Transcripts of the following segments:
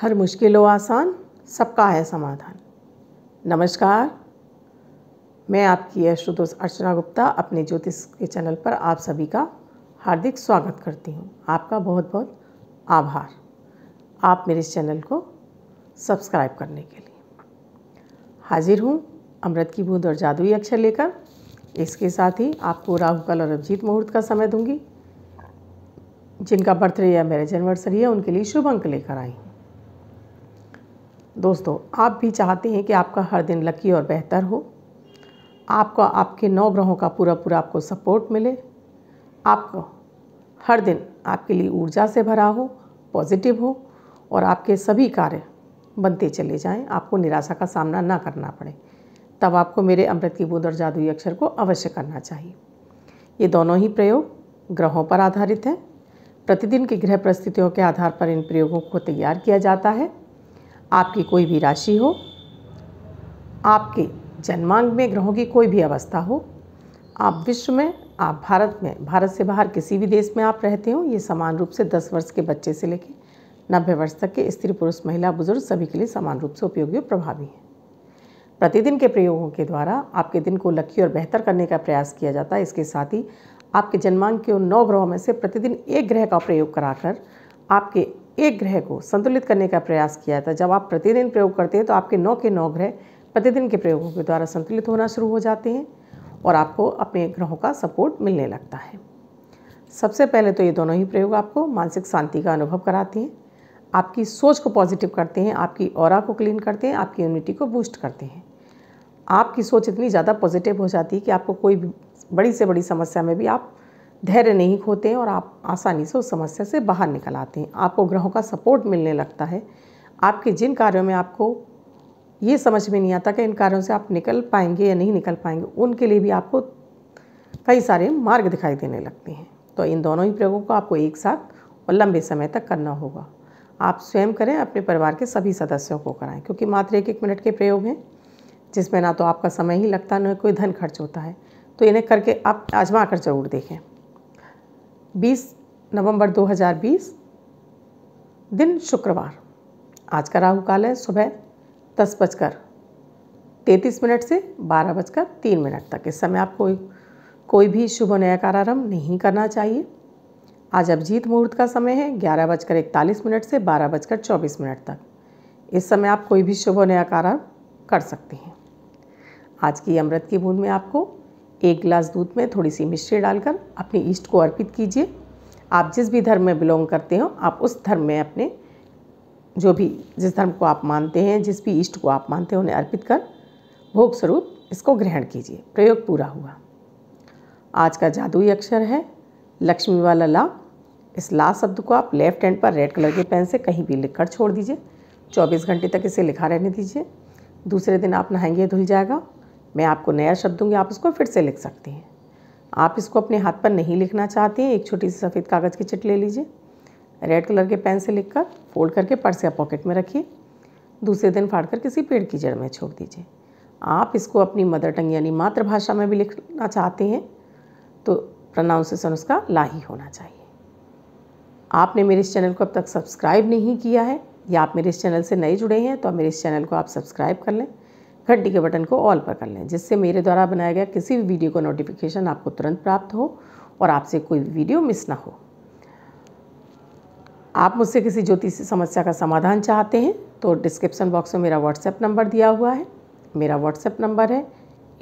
हर मुश्किल हो आसान सबका है समाधान नमस्कार मैं आपकी अशुतोष अर्चना गुप्ता अपने ज्योतिष के चैनल पर आप सभी का हार्दिक स्वागत करती हूँ आपका बहुत बहुत आभार आप मेरे इस चैनल को सब्सक्राइब करने के लिए हाजिर हूँ अमृत की बूंद और जादुई अक्षर लेकर इसके साथ ही आपको राहु और अभिजीत मुहूर्त का समय दूंगी जिनका बर्थडे या मैरिज एनिवर्सरी है उनके लिए शुभ अंक लेकर आई दोस्तों आप भी चाहते हैं कि आपका हर दिन लकी और बेहतर हो आपका आपके नौ ग्रहों का पूरा पूरा आपको सपोर्ट मिले आपको हर दिन आपके लिए ऊर्जा से भरा हो पॉजिटिव हो और आपके सभी कार्य बनते चले जाएं आपको निराशा का सामना ना करना पड़े तब आपको मेरे अमृत की बूंद और जादुई अक्षर को अवश्य करना चाहिए ये दोनों ही प्रयोग ग्रहों पर आधारित हैं प्रतिदिन की गृह परिस्थितियों के आधार पर इन प्रयोगों को तैयार किया जाता है आपकी कोई भी राशि हो आपके जन्मांक में ग्रहों की कोई भी अवस्था हो आप विश्व में आप भारत में भारत से बाहर किसी भी देश में आप रहते हो ये समान रूप से दस वर्ष के बच्चे से लेकर नब्बे वर्ष तक के स्त्री पुरुष महिला बुजुर्ग सभी के लिए समान रूप से उपयोगी और प्रभावी है प्रतिदिन के प्रयोगों के द्वारा आपके दिन को लकी और बेहतर करने का प्रयास किया जाता है इसके साथ ही आपके जन्मांक के उन नौ ग्रहों में से प्रतिदिन एक ग्रह का प्रयोग कराकर आपके एक ग्रह को संतुलित करने का प्रयास किया था जब आप प्रतिदिन प्रयोग करते हैं तो आपके नौ के नौ ग्रह प्रतिदिन के प्रयोगों के द्वारा संतुलित होना शुरू हो जाते हैं और आपको अपने ग्रहों का सपोर्ट मिलने लगता है सबसे पहले तो ये दोनों ही प्रयोग आपको मानसिक शांति का अनुभव कराते हैं आपकी सोच को पॉजिटिव करते हैं आपकी और को क्लीन करते हैं आपकी इम्यूनिटी को बूस्ट करते हैं आपकी सोच इतनी ज़्यादा पॉजिटिव हो जाती है कि आपको कोई भी बड़ी से बड़ी समस्या में भी आप धैर्य नहीं खोते और आप आसानी से उस समस्या से बाहर निकल आते हैं आपको ग्रहों का सपोर्ट मिलने लगता है आपके जिन कार्यों में आपको ये समझ में नहीं आता कि इन कार्यों से आप निकल पाएंगे या नहीं निकल पाएंगे उनके लिए भी आपको कई सारे मार्ग दिखाई देने लगते हैं तो इन दोनों ही प्रयोगों को आपको एक साथ और लंबे समय तक करना होगा आप स्वयं करें अपने परिवार के सभी सदस्यों को कराएं क्योंकि मात्र एक एक मिनट के प्रयोग हैं जिसमें ना तो आपका समय ही लगता ना कोई धन खर्च होता है तो इन्हें करके आप आजमा कर ज़रूर देखें 20 नवंबर 2020 दिन शुक्रवार आज का राहु काल है सुबह दस बजकर तैंतीस मिनट से बारह बजकर तीन मिनट तक इस समय आपको कोई भी शुभ नया कार्यारंभ नहीं करना चाहिए आज अभिजीत मुहूर्त का समय है ग्यारह बजकर इकतालीस मिनट से बारह बजकर चौबीस मिनट तक इस समय आप कोई भी शुभ नया कारारंभ कर सकते हैं आज की अमृत की बूंद में आपको एक गिलास दूध में थोड़ी सी मिश्री डालकर अपने ईष्ट को अर्पित कीजिए आप जिस भी धर्म में बिलोंग करते हो आप उस धर्म में अपने जो भी जिस धर्म को आप मानते हैं जिस भी ईष्ट को आप मानते हैं उन्हें अर्पित कर भोग स्वरूप इसको ग्रहण कीजिए प्रयोग पूरा हुआ आज का जादुई अक्षर है लक्ष्मी वाला ला इस ला शब्द को आप लेफ्ट हैंड पर रेड कलर के पेन से कहीं भी लिख कर छोड़ दीजिए 24 घंटे तक इसे लिखा रहने दीजिए दूसरे दिन आप नहाएंगे धुल जाएगा मैं आपको नया शब्द दूंगी आप उसको फिर से लिख सकती हैं आप इसको अपने हाथ पर नहीं लिखना चाहती हैं एक छोटी सी सफ़ेद कागज़ की चिट ले लीजिए रेड कलर के पेन से लिख कर फोल्ड करके पर्स या पॉकेट में रखिए दूसरे दिन फाड़ कर किसी पेड़ की जड़ में छोड़ दीजिए आप इसको अपनी मदर टंग यानी मातृभाषा में भी लिखना चाहते हैं तो प्रोनाउंसिएशन उसका ला ही होना चाहिए आपने मेरे इस चैनल को अब तक सब्सक्राइब नहीं किया है या आप मेरे इस चैनल से नए जुड़े हैं तो आप मेरे इस चैनल को आप सब्सक्राइब कर लें घंटी के बटन को ऑल पर कर लें जिससे मेरे द्वारा बनाया गया किसी भी वीडियो का नोटिफिकेशन आपको तुरंत प्राप्त हो और आपसे कोई वीडियो मिस ना हो आप मुझसे किसी ज्योतिषी समस्या का समाधान चाहते हैं तो डिस्क्रिप्सन बॉक्स में मेरा व्हाट्सएप नंबर दिया हुआ है मेरा व्हाट्सएप नंबर है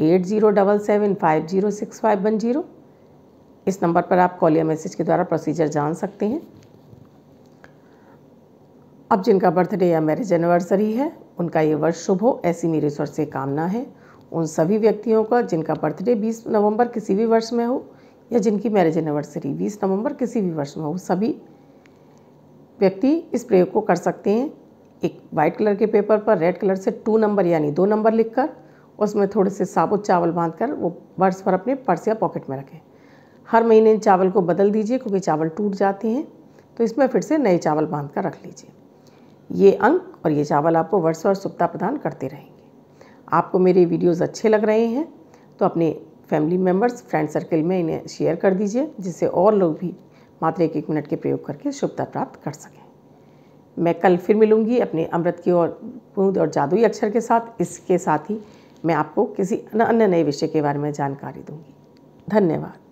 eight zero double seven five zero six five one zero इस नंबर पर आप कॉल या मैसेज के द्वारा प्रोसीजर जान सकते हैं अब जिनका बर्थडे या मैरिज एनिवर्सरी है उनका ये वर्ष शुभ हो ऐसी मेरी स्वर से कामना है उन सभी व्यक्तियों का जिनका बर्थडे 20 नवंबर किसी भी वर्ष में हो या जिनकी मैरिज एनिवर्सरी 20 नवंबर किसी भी वर्ष में हो सभी व्यक्ति इस प्रयोग को कर सकते हैं एक वाइट कलर के पेपर पर रेड कलर से टू नंबर यानी दो नंबर लिखकर उसमें थोड़े से साबुत चावल बांधकर वो वर्ष पर अपने पर्स या पॉकेट में रखें हर महीने इन चावल को बदल दीजिए क्योंकि चावल टूट जाते हैं तो इसमें फिर से नए चावल बांध कर रख लीजिए ये अंक और ये चावल आपको वर्ष और सुप्ता प्रदान करते रहेंगे आपको मेरे वीडियोस अच्छे लग रहे हैं तो अपने फैमिली मेम्बर्स फ्रेंड सर्कल में इन्हें शेयर कर दीजिए जिससे और लोग भी मात्र एक एक मिनट के प्रयोग करके शुभता प्राप्त कर सकें मैं कल फिर मिलूंगी अपने अमृत की और बूंद और जादुई अक्षर के साथ इसके साथ ही मैं आपको किसी अन्य नए विषय के बारे में जानकारी दूंगी धन्यवाद